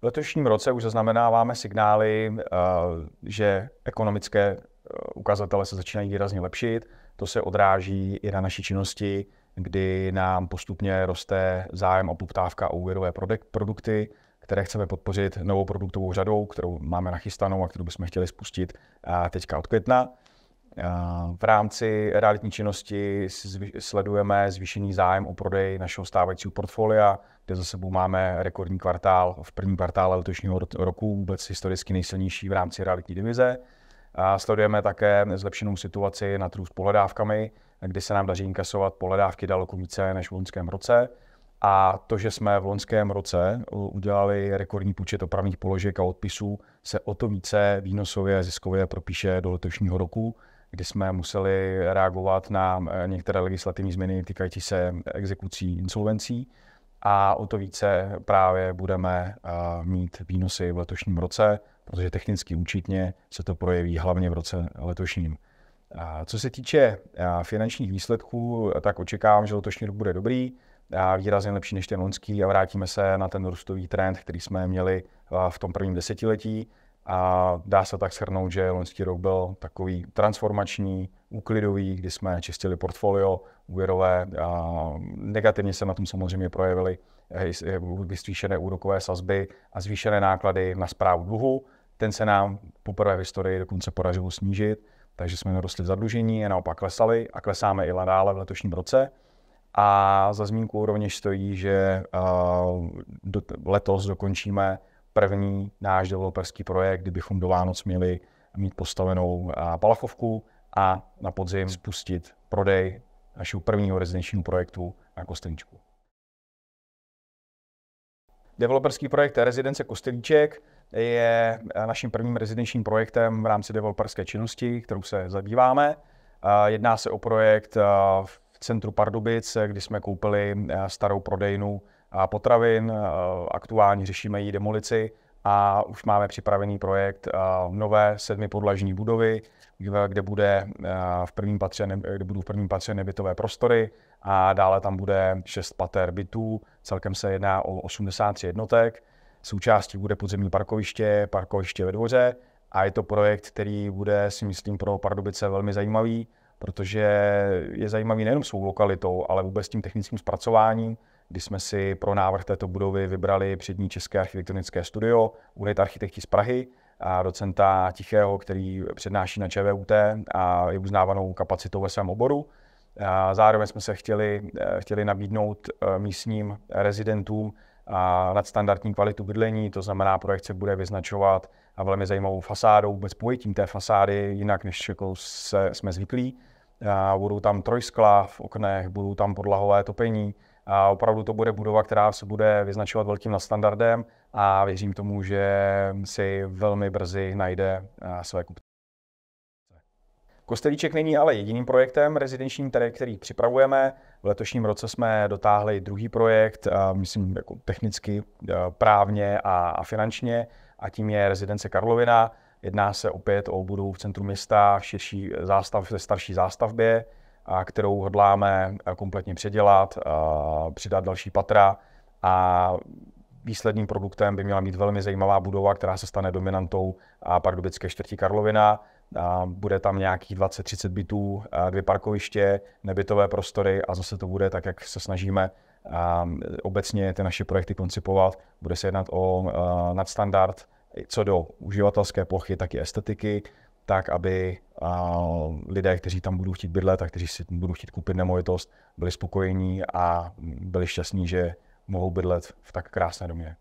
V letošním roce už zaznamenáváme signály, eh, že ekonomické eh, ukazatele se začínají výrazně lepšit. To se odráží i na naší činnosti, kdy nám postupně roste zájem a poptávka o úvěrové produkty, které chceme podpořit novou produktovou řadou, kterou máme nachystanou a kterou bychom chtěli spustit eh, teďka od května. V rámci realitní činnosti sledujeme zvýšený zájem o prodej našeho stávajícího portfolia, kde za sebou máme rekordní kvartál v prvním kvartále letošního roku, vůbec historicky nejsilnější v rámci realitní divize. A sledujeme také zlepšenou situaci na trhu s pohledávkami, kdy se nám daří inkasovat pohledávky daleko více než v loňském roce. A to, že jsme v loňském roce udělali rekordní počet opravných položek a odpisů, se o to více výnosově ziskově propíše do letošního roku, kdy jsme museli reagovat na eh, některé legislativní změny týkající se eh, exekucí, insolvencí a o to více právě budeme eh, mít výnosy v letošním roce, protože technicky účetně se to projeví hlavně v roce letošním. Co se týče finančních výsledků, tak očekávám, že letošní rok bude dobrý, výrazně lepší než ten loňský a vrátíme se na ten růstový trend, který jsme měli v tom prvním desetiletí a dá se tak shrnout, že loňský rok byl takový transformační, úklidový, kdy jsme čistili portfolio úvěrové. A negativně se na tom samozřejmě projevily vystvíšené úrokové sazby a zvýšené náklady na zprávu dluhu. Ten se nám poprvé v historii dokonce podařilo snížit, takže jsme narostli zadlužení a naopak klesali a klesáme i nadále v letošním roce. A za zmínku rovněž stojí, že letos dokončíme první náš developerský projekt, kdybychom do Vánoc měli mít postavenou eh, palachovku a na podzim spustit prodej našeho prvního rezidenčního projektu na Kostelíčku. Developerský projekt Rezidence Kostelíček je eh, naším prvním rezidenčním projektem v rámci developerské činnosti, kterou se zabýváme. Eh, jedná se o projekt v centru Pardubic, kdy jsme koupili starou prodejnu potravin. Aktuálně řešíme její demolici a už máme připravený projekt nové sedmipodlažní budovy, kde, bude v prvním patře, kde budou v prvním patře nebytové prostory a dále tam bude šest pater bytů. Celkem se jedná o 83 jednotek. Součástí bude podzemní parkoviště, parkoviště ve dvoře a je to projekt, který bude, si myslím, pro Pardubice velmi zajímavý, protože je zajímavý nejenom svou lokalitou, ale vůbec tím technickým zpracováním, kdy jsme si pro návrh této budovy vybrali přední české architektonické studio Unit Architekti z Prahy a docenta Tichého, který přednáší na ČVUT a je uznávanou kapacitou ve svém oboru. A zároveň jsme se chtěli, eh, chtěli nabídnout eh, místním rezidentům eh, nadstandardní kvalitu bydlení, to znamená, projekt se bude vyznačovat a velmi zajímavou fasádou, vůbec pojetím té fasády, jinak než jako se, jsme zvyklí. A budou tam trojskla v oknech, budou tam podlahové topení, a opravdu to bude budova, která se bude vyznačovat velkým nadstandardem a věřím tomu, že si velmi brzy najde eh, své kupce. Kostelíček není ale jediným projektem rezidenčním, který, který připravujeme. V letošním roce jsme dotáhli druhý projekt, eh, myslím jako technicky, eh, právně a, finančně, a tím je rezidence Karlovina. Jedná se opět o budovu v centru města, širší zástav ve starší zástavbě kterou hodláme eh, kompletně předělat, eh, přidat další patra a výsledným produktem by měla být velmi zajímavá budova, která se stane dominantou eh, pardubické čtvrti Karlovina. Bude tam nějakých 20-30 bytů, dvě parkoviště, nebytové prostory a zase to bude tak, jak se snažíme obecně ty naše projekty koncipovat. Bude se jednat o nadstandard co do uživatelské plochy, tak i estetiky tak aby lidé, kteří tam budou chtít bydlet a kteří si budou chtít koupit nemovitost, byli spokojení a byli šťastní, že mohou bydlet v tak krásné domě.